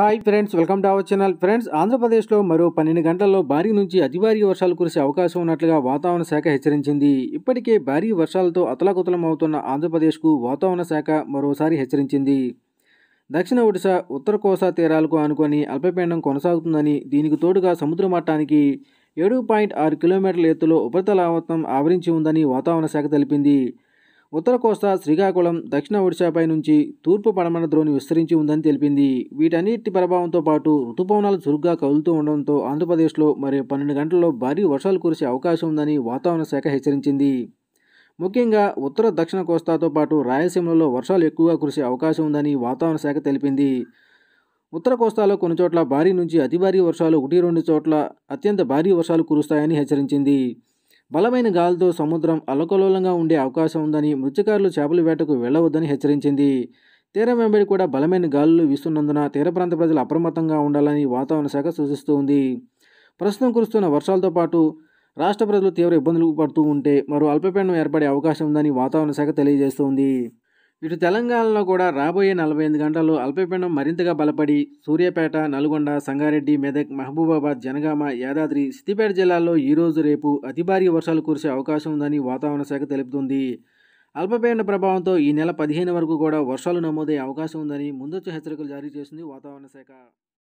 hi friends welcome to our channel friends ఆంధ్రప్రదేశ్లో మరో పన్నెండు గంటల్లో భారీ నుంచి అతివారీ వర్షాలు కురిసే అవకాశం ఉన్నట్లుగా వాతావరణ శాఖ హెచ్చరించింది ఇప్పటికే భారీ వర్షాలతో అతలాకుతలం అవుతున్న ఆంధ్రప్రదేశ్కు వాతావరణ శాఖ మరోసారి హెచ్చరించింది దక్షిణ ఒడిశా ఉత్తర కోసా తీరాలకు ఆనుకొని అల్పపీండం కొనసాగుతుందని దీనికి తోడుగా సముద్ర మట్టానికి ఏడు పాయింట్ ఆరు కిలోమీటర్ల ఎత్తులో ఉపరితల ఆవర్తం ఆవరించి ఉందని వాతావరణ శాఖ తెలిపింది ఉత్తర కోస్తా శ్రీకాకుళం దక్షిణ ఒడిశాపై నుంచి తూర్పు పడమన ద్రోణి విస్తరించి ఉందని తెలిపింది వీటన్నిటి ప్రభావంతో పాటు ఋతుపవనాలు చురుగ్గా కదులుతూ ఉండడంతో ఆంధ్రప్రదేశ్లో మరియు పన్నెండు గంటల్లో భారీ వర్షాలు కురిసే అవకాశం ఉందని వాతావరణ శాఖ హెచ్చరించింది ముఖ్యంగా ఉత్తర దక్షిణ కోస్తాతో పాటు రాయలసీమలలో వర్షాలు ఎక్కువగా కురిసే అవకాశం ఉందని వాతావరణ శాఖ తెలిపింది ఉత్తర కోస్తాలో కొన్ని చోట్ల భారీ నుంచి అతి భారీ వర్షాలు ఒకటి రెండు చోట్ల అత్యంత భారీ వర్షాలు కురుస్తాయని హెచ్చరించింది బలమైన గాలితో సముద్రం అల్లకలోలంగా ఉండే అవకాశం ఉందని మృత్యకారులు చేపల వేటకు వెళ్లవద్దని హెచ్చరించింది తీరం వెంబడి కూడా బలమైన గాలులు వీస్తున్నందున తీర ప్రాంత ప్రజలు అప్రమత్తంగా ఉండాలని వాతావరణ శాఖ సూచిస్తూ ఉంది ప్రస్తుతం కురుస్తున్న వర్షాలతో పాటు రాష్ట్ర ప్రజలు తీవ్ర ఇబ్బందులు పడుతూ ఉంటే మరో అల్పపీడనం ఏర్పడే అవకాశం ఉందని వాతావరణ శాఖ తెలియజేస్తోంది ఇటు తెలంగాణలో కూడా రాబోయే నలభై ఎనిమిది గంటల్లో అల్పపీడనం మరింతగా బలపడి సూర్యాపేట నల్గొండ సంగారెడ్డి మెదక్ మహబూబాబాద్ జనగామ యాదాద్రి సిద్దిపేట జిల్లాల్లో ఈరోజు రేపు అతి భారీ వర్షాలు కురిసే అవకాశం ఉందని వాతావరణ శాఖ తెలుపుతుంది అల్పపీడన ప్రభావంతో ఈ నెల పదిహేను వరకు కూడా వర్షాలు నమోదయ్యే అవకాశం ఉందని ముందస్తు హెచ్చరికలు జారీ చేసింది వాతావరణ శాఖ